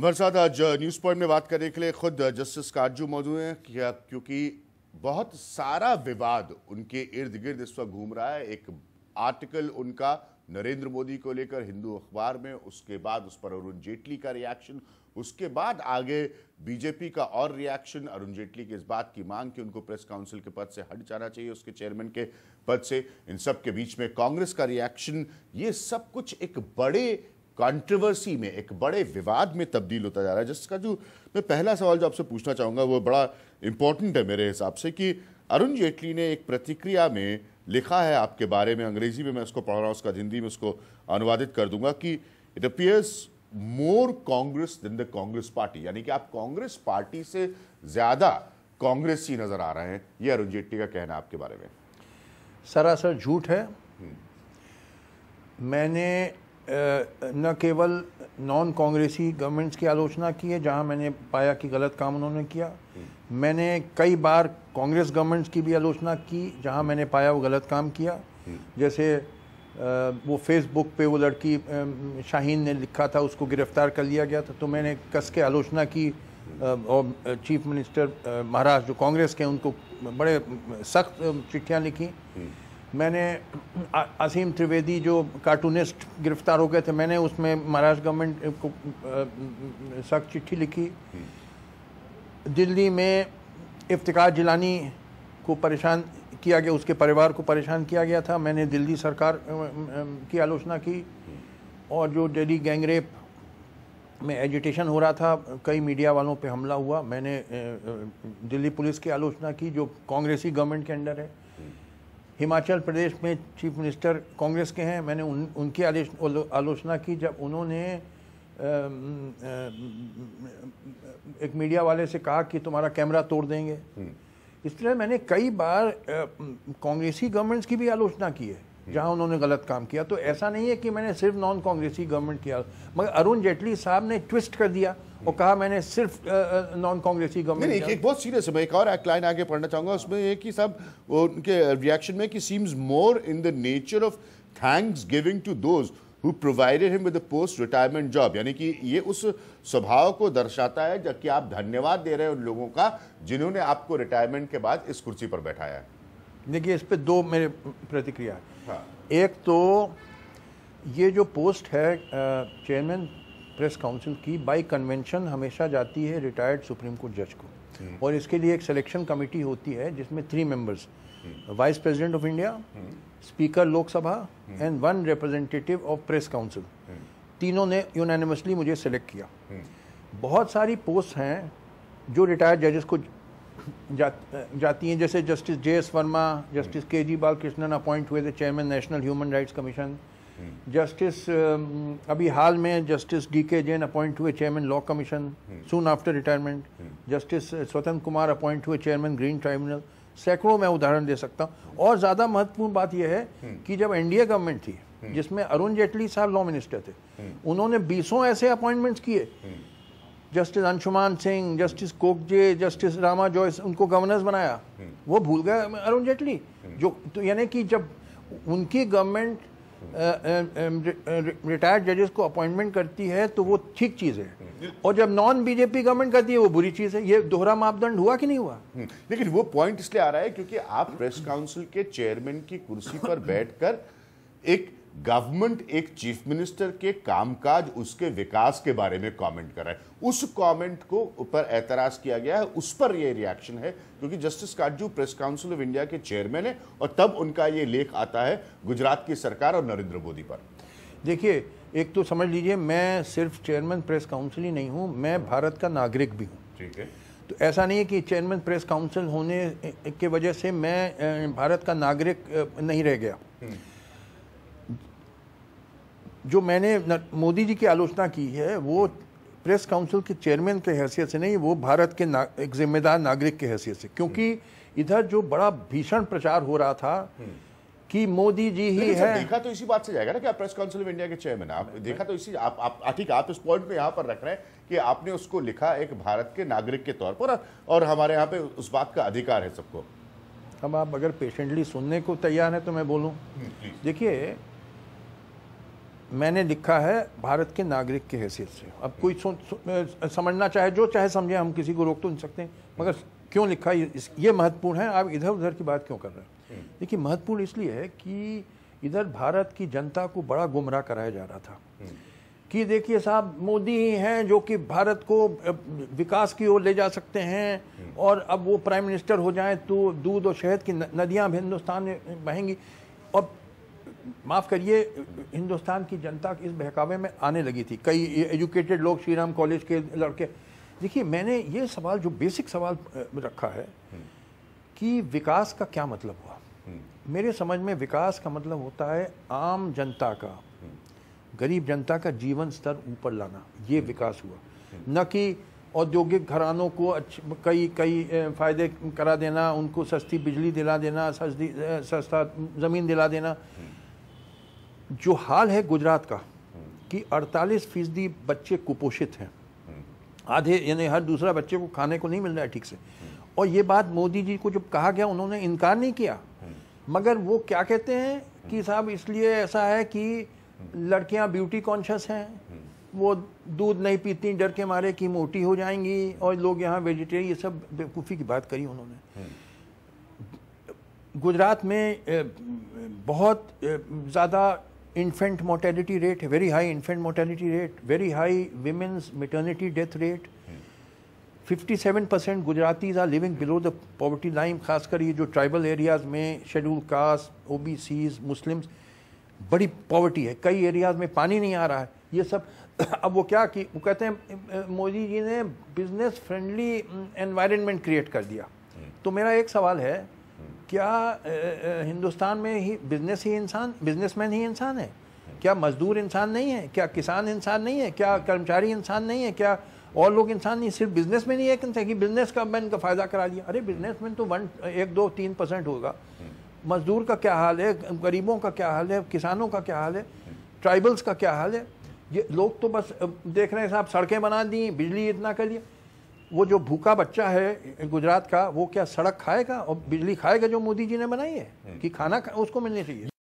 हमारे साथ आज न्यूज़ पॉइंट में बात करने के लिए खुद जस्टिस काजू मौजूद हैं क्योंकि बहुत सारा विवाद उनके इर्द गिर्द इस वक्त घूम रहा है एक आर्टिकल उनका नरेंद्र मोदी को लेकर हिंदू अखबार में उसके बाद उस पर अरुण जेटली का रिएक्शन उसके बाद आगे बीजेपी का और रिएक्शन अरुण जेटली की इस बात की मांग कि उनको प्रेस काउंसिल के पद से हट जाना चाहिए उसके चेयरमैन के पद से इन सब के बीच में कांग्रेस का रिएक्शन ये सब कुछ एक बड़े कंट्रोवर्सी में एक बड़े विवाद में तब्दील होता जा रहा है जिसका जो मैं पहला सवाल जो आपसे पूछना चाहूँगा वो बड़ा इम्पोर्टेंट है मेरे हिसाब से कि अरुण जेटली ने एक प्रतिक्रिया में लिखा है आपके बारे में अंग्रेजी में मैं उसको पढ़ रहा हूँ उसका हिंदी में उसको अनुवादित कर दूंगा कि इट अपियर्स मोर कांग्रेस दिन द कांग्रेस पार्टी यानी कि आप कांग्रेस पार्टी से ज़्यादा कांग्रेस ही नज़र आ रहे हैं ये अरुण जेटली का कहना आपके बारे में सरासर झूठ है मैंने न केवल नॉन कांग्रेसी गवर्नमेंट्स की आलोचना की है जहां मैंने पाया कि गलत काम उन्होंने किया मैंने कई बार कांग्रेस गवर्नमेंट्स की भी आलोचना की जहां मैंने पाया वो गलत काम किया जैसे वो फेसबुक पे वो लड़की शाहीन ने लिखा था उसको गिरफ्तार कर लिया गया था तो मैंने कस के आलोचना की और चीफ मिनिस्टर महाराष्ट्र जो कांग्रेस के उनको बड़े सख्त चिट्ठियाँ लिखी मैंने असीम त्रिवेदी जो कार्टूनिस्ट गिरफ्तार हो गए थे मैंने उसमें महाराष्ट्र गवर्नमेंट को सख्त चिट्ठी लिखी दिल्ली में इफ्तार जिलानी को परेशान किया गया उसके परिवार को परेशान किया गया था मैंने दिल्ली सरकार की आलोचना की और जो डेली गैंगरेप में एजिटेशन हो रहा था कई मीडिया वालों पे हमला हुआ मैंने दिल्ली पुलिस की आलोचना की जो कांग्रेसी गवर्नमेंट के अंडर है हिमाचल प्रदेश में चीफ मिनिस्टर कांग्रेस के हैं मैंने उन उनकी आलोचना की जब उन्होंने एक मीडिया वाले से कहा कि तुम्हारा कैमरा तोड़ देंगे हम्म। इस तरह मैंने कई बार कांग्रेसी गवर्नमेंट्स की भी आलोचना की है हम्म। जहां उन्होंने गलत काम किया तो ऐसा नहीं है कि मैंने सिर्फ नॉन कांग्रेसी गवर्नमेंट किया मगर अरुण जेटली साहब ने ट्विस्ट कर दिया और कहा मैंने सिर्फ नॉन कांग्रेसी गवर्नमेंट नहीं, एक बहुत सीरियस है मैं एक और एक लाइन आगे पढ़ना चाहूंगा उसमें ये कि सब उनके रिएक्शन में कि seems more in the nature of thanks giving to those who provided him with post retirement job यानी कि ये उस स्वभाव को दर्शाता है जबकि आप धन्यवाद दे रहे हैं उन लोगों का जिन्होंने आपको रिटायरमेंट के बाद इस कुर्सी पर बैठाया है देखिए इस पर दो मेरे प्रतिक्रिया हाँ। एक तो ये जो पोस्ट है चेयरमैन प्रेस काउंसिल की बाई कन्वेंशन हमेशा जाती है रिटायर्ड सुप्रीम कोर्ट जज को हम्म। और इसके लिए एक सिलेक्शन कमेटी होती है जिसमें three members vice president of India speaker Lok Sabha and one representative of press council तीनों ने यूनानिमसली मुझे सिलेक्ट किया हम्म। बहुत सारी पोस्ट हैं जो रिटायर्ड जजेस को जा, जाती हैं जैसे justice J S Verma justice K G Balakrishnan appoint हुए थे chairman national human rights commission justice um, अभी हाल में justice D K Jain appoint हुए chairman law commission soon after retirement justice Swatanter Kumar appoint हुए चेयरमैन ग्रीन ट्राइब्यूनल सैकड़ों मैं उदाहरण दे सकता हूँ और ज़्यादा महत्वपूर्ण बात यह है कि जब एनडीए गवर्नमेंट थी जिसमें अरुण जेटली साहब लॉ मिनिस्टर थे उन्होंने बीसों ऐसे अपॉइंटमेंट्स किए justice Anshuman Singh justice Kokje justice Rama Jois उनको गवर्नर्स बनाया वो भूल गए अरुण जेटली जो तो यानी कि जब उनकी गवर्नमेंट रिटायर्ड जजेस को अपॉइंटमेंट करती है तो वो ठीक चीज है और जब नॉन बीजेपी गवर्नमेंट करती है वो बुरी चीज है ये दोहरा मापदंड हुआ कि नहीं हुआ हम्म, लेकिन वो पॉइंट इसलिए आ रहा है क्योंकि आप प्रेस काउंसिल के चेयरमैन की कुर्सी पर बैठकर एक गवर्नमेंट एक चीफ मिनिस्टर के कामकाज उसके विकास के बारे में कमेंट कर रहा है उस कमेंट को ऊपर एतराज किया गया है उस पर यह रिएक्शन है क्योंकि justice Katju press council of India के चेयरमैन है और तब उनका ये लेख आता है गुजरात की सरकार और नरेंद्र मोदी पर देखिए एक तो समझ लीजिए मैं सिर्फ चेयरमैन प्रेस काउंसिल ही नहीं हूँ मैं भारत का नागरिक भी हूँ ठीक है तो ऐसा नहीं है कि चेयरमैन प्रेस काउंसिल होने के वजह से मैं भारत का नागरिक नहीं रह गया हम्म। जो मैंने मोदी जी की आलोचना की है वो प्रेस काउंसिल के चेयरमैन के हैसियत से नहीं वो भारत के ना, एक जिम्मेदार नागरिक के हैसियत से क्योंकि इधर जो बड़ा भीषण प्रचार हो रहा था कि मोदी जी ही है देखा तो इसी बात से जाएगा ना कि आप प्रेस काउंसिल ऑफ इंडिया के चेयरमैन आप देखा तो इसी आप आप ठीक आप इस पॉइंट में यहाँ पर रख रहे हैं कि आपने उसको लिखा एक भारत के नागरिक के तौर पर और हमारे यहाँ पे उस बात का अधिकार है सबको हम आप अगर पेशेंटली सुनने को तैयार हैं तो मैं बोलूँ हम्म, देखिए मैंने लिखा है भारत के नागरिक की हैसियत से अब कोई सो, सो, समझना चाहे जो चाहे समझे हम किसी को रोक तो नहीं सकते मगर क्यों लिखा ये इस, ये महत्वपूर्ण है आप इधर उधर की बात क्यों कर रहे हैं हम्म। देखिए महत्वपूर्ण इसलिए है कि इधर भारत की जनता को बड़ा गुमराह कराया जा रहा था हम्म। कि देखिए साहब मोदी ही हैं जो कि भारत को विकास की ओर ले जा सकते हैं हम्म। और अब वो प्राइम मिनिस्टर हो जाए तो दूध और शहद की नदियां अब हिंदुस्तान में बहेंगी और माफ़ करिए हिंदुस्तान की जनता इस बहकावे में आने लगी थी कई एजुकेटेड लोग श्री राम कॉलेज के लड़के देखिए मैंने ये सवाल जो बेसिक सवाल रखा है हम्म। कि विकास का क्या मतलब हुआ हम्म। मेरे समझ में विकास का मतलब होता है आम जनता का हम्म। गरीब जनता का जीवन स्तर ऊपर लाना ये विकास हुआ न कि औद्योगिक घरानों को अच्छे कई कई फ़ायदे करा देना उनको सस्ती बिजली दिला देना सस्ती सस्ता ज़मीन दिला देना जो हाल है गुजरात का कि 48 फीसदी बच्चे कुपोषित हैं आधे यानी हर दूसरा बच्चे को खाने को नहीं मिल रहा है ठीक से और ये बात मोदी जी को जब कहा गया उन्होंने इनकार नहीं किया मगर वो क्या कहते हैं कि साहब इसलिए ऐसा है कि लड़कियां ब्यूटी कॉन्शियस हैं वो दूध नहीं पीती डर के मारे कि मोटी हो जाएंगी और लोग यहाँ वेजिटेरियन ये सब बेवकूफ़ी की बात करी उन्होंने गुजरात में बहुत ज़्यादा infant mortality rate, very high infant mortality rate, very high women's maternity death rate. 57 percent Gujaratis are living below the poverty line खासकर ये जो ट्राइबल एरियाज़ में scheduled caste O B Cs Muslims बड़ी पॉवर्टी है कई एरियाज़ में पानी नहीं आ रहा है ये सब अब वो क्या कि वो कहते हैं मोदी जी ने बिजनेस फ्रेंडली एनवायरनमेंट क्रिएट कर दिया हम्म। तो मेरा एक सवाल है क्या हिंदुस्तान में ही बिजनेस ही इंसान बिजनेसमैन ही इंसान है क्या मजदूर इंसान नहीं है क्या किसान इंसान नहीं है क्या कर्मचारी इंसान नहीं है क्या और लोग इंसान नहीं सिर्फ बिजनेस में नहीं है कि बिजनेस का मैंने का फ़ायदा करा लिया अरे बिजनेस मैन तो वन एक दो तीन परसेंट होगा मजदूर का क्या हाल है गरीबों का क्या हाल है किसानों का क्या हाल है ट्राइबल्स का क्या हाल है ये लोग तो बस देख रहे हैं साहब सड़कें बना दी बिजली इतना कर लिया वो जो भूखा बच्चा है गुजरात का वो क्या सड़क खाएगा और बिजली खाएगा जो मोदी जी ने बनाई है कि खाना खा, उसको मिलनी चाहिए